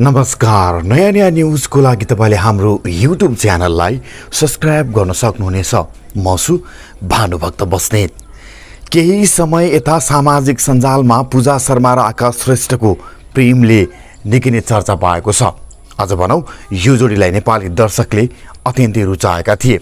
नमस्कार नयाँ नयाँ न्युजको लागि तपाईँले हाम्रो युट्युब च्यानललाई सब्सक्राइब गर्न सक्नुहुनेछ म छु भानुभक्त बस्नेत केही समय यता सामाजिक सञ्जालमा पूजा शर्मा र आकाश श्रेष्ठको प्रेमले निकै नै चर्चा पाएको छ अझ भनौँ यो जोडीलाई नेपाली दर्शकले अत्यन्तै रुचाएका थिए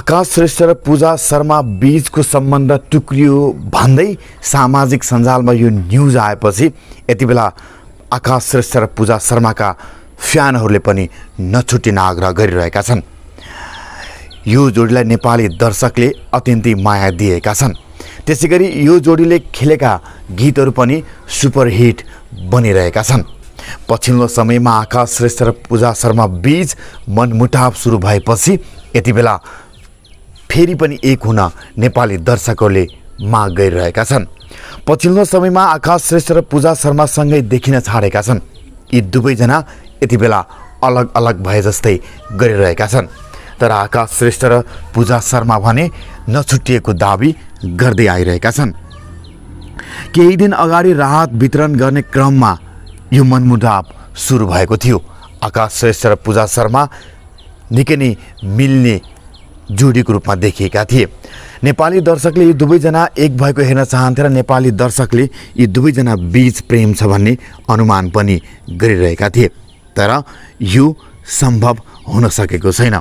आकाश श्रेष्ठ र पूजा शर्मा बिचको सम्बन्ध टुक्रियो भन्दै सामाजिक सञ्जालमा यो न्युज आएपछि यति बेला आकाश श्रेष्ठ र पूजा शर्माका फ्यानहरूले पनि नछुटिन आग्रह गरिरहेका छन् यो जोडीलाई नेपाली दर्शकले अत्यन्तै माया दिएका छन् त्यसै गरी यो जोडीले खेलेका गीतहरू पनि सुपरहिट बनिरहेका छन् पछिल्लो समयमा आकाश श्रेष्ठ र पूजा शर्मा बीच मनमुटाव सुरु भएपछि यति बेला फेरि पनि एक हुन नेपाली दर्शकहरूले माग गरिरहेका छन् पछिल्लो समयमा आकाश श्रेष्ठ र पूजा शर्मासँगै देखिन छाडेका छन् यी दुवैजना यति बेला अलग अलग भए जस्तै गरिरहेका छन् तर आकाश श्रेष्ठ र पूजा शर्मा भने नछुटिएको दावी गर्दै आइरहेका छन् केही दिन अगाडि राहत वितरण गर्ने क्रममा यो मनमुटाव सुरु भएको थियो आकाश श्रेष्ठ र पूजा शर्मा निकै नै मिल्ने जोडीको रूपमा देखिएका थिए नेपाली दर्शकले यी दुवैजना एक भएको हेर्न चाहन्थे र नेपाली दर्शकले यी दुवैजना बीच प्रेम छ भन्ने अनुमान पनि गरिरहेका थिए तर यो सम्भव हुन सकेको छैन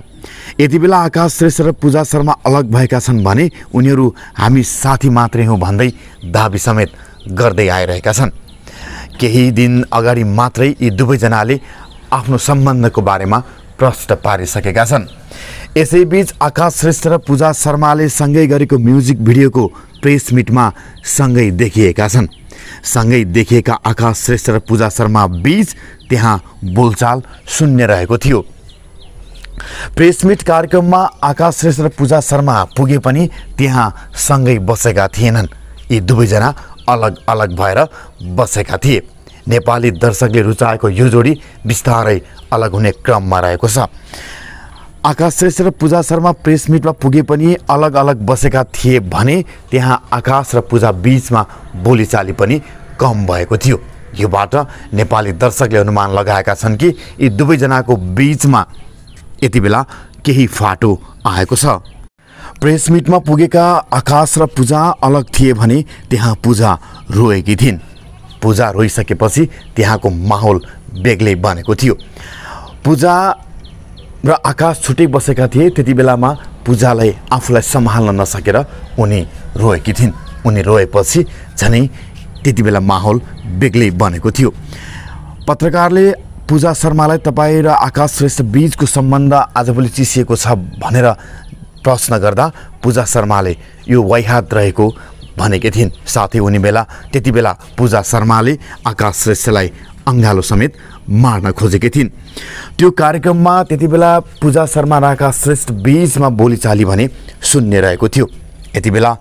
यति बेला आकाश श्रेष्ठ र पूजा शर्मा अलग भएका छन् भने उनीहरू हामी साथी मात्रै हौँ भन्दै दाबी समेत गर्दै आइरहेका छन् केही दिन अगाडि मात्रै यी दुवैजनाले आफ्नो सम्बन्धको बारेमा प्रश्न पारिसकेका छन् यसैबीच आकाश श्रेष्ठ र पूजा शर्माले सँगै गरेको म्युजिक भिडियोको प्रेस मिटमा सँगै देखिएका छन् सँगै देखिएका आकाश श्रेष्ठ र पूजा शर्मा बीच त्यहाँ बोलचाल शून्य रहेको थियो प्रेस मिट कार्यक्रममा आकाश श्रेष्ठ र पूजा शर्मा पुगे पनि त्यहाँ सँगै बसेका थिएनन् यी दुवैजना अलग अलग भएर बसेका थिए नेपाली दर्शकले रुचाएको यो जोडी बिस्तारै अलग हुने क्रममा रहेको छ आकाश श्रेष्ठ र पूजा शर्मा प्रेस मिटमा पुगे पनि अलग अलग बसेका थिए भने त्यहाँ आकाश र पूजा बिचमा बोलीचाली पनि कम भएको थियो योबाट नेपाली दर्शकले अनुमान लगाएका छन् कि यी दुवैजनाको बिचमा यति बेला केही फाटो आएको छ प्रेस मिटमा पुगेका आकाश र पूजा अलग थिए भने त्यहाँ पूजा रोएकी थिइन् पूजा रोइसकेपछि त्यहाँको माहौल बेग्लै बनेको थियो पूजा र आकाश छुट्टै बसेका थिए त्यति बेलामा पूजालाई आफूलाई सम्हाल्न नसकेर उनी रोएकी थिइन् उनी रोएपछि झनै त्यति बेला माहौल बेग्लै बनेको थियो पत्रकारले पूजा शर्मालाई तपाईँ र आकाश श्रेष्ठ बिचको सम्बन्ध आजभोलि चिसिएको छ भनेर प्रश्न गर्दा पूजा शर्माले यो वैहात रहेको भनेकी थिइन् साथै उनी बेला त्यति बेला पूजा शर्माले आकाश श्रेष्ठलाई अङ्गालो समेत मार्न खोजेकी थिइन् त्यो कार्यक्रममा त्यति बेला पूजा शर्मा र आकाश श्रेष्ठ बिचमा बोलीचाली भने सुन्ने रहेको थियो यति बेला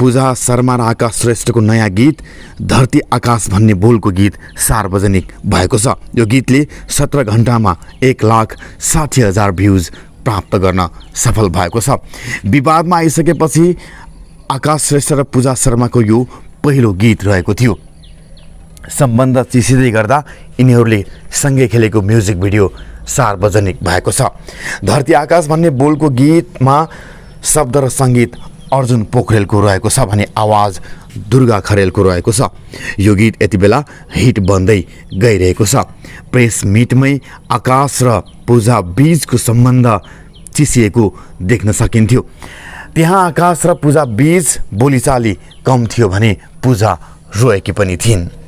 पूजा शर्मा र आकाश श्रेष्ठको नयाँ गीत धरती आकाश भन्ने बोलको गीत सार्वजनिक भएको छ यो गीतले सत्र घन्टामा एक लाख साठी हजार भ्युज प्राप्त गर्न सफल भएको छ विवादमा आइसकेपछि आकाश श्रेष्ठ र पूजा शर्माको यो पहिलो गीत रहेको थियो सम्बन्ध चिसिँदै गर्दा यिनीहरूले सँगै खेलेको म्युजिक भिडियो सार्वजनिक भएको छ धरती आकाश भन्ने बोलको गीतमा शब्द र सङ्गीत अर्जुन पोखरेलको रहेको छ भने आवाज दुर्गा खरेलको रहेको छ यो गीत यति बेला हिट बन्दै गइरहेको छ प्रेस मिटमै आकाश र पूजा बिचको सम्बन्ध चिसिएको देख्न सकिन्थ्यो त्यहाँ आकाश र पूजा बीच बोलीचाली कम थियो भने पूजा रोएकी पनि थिइन्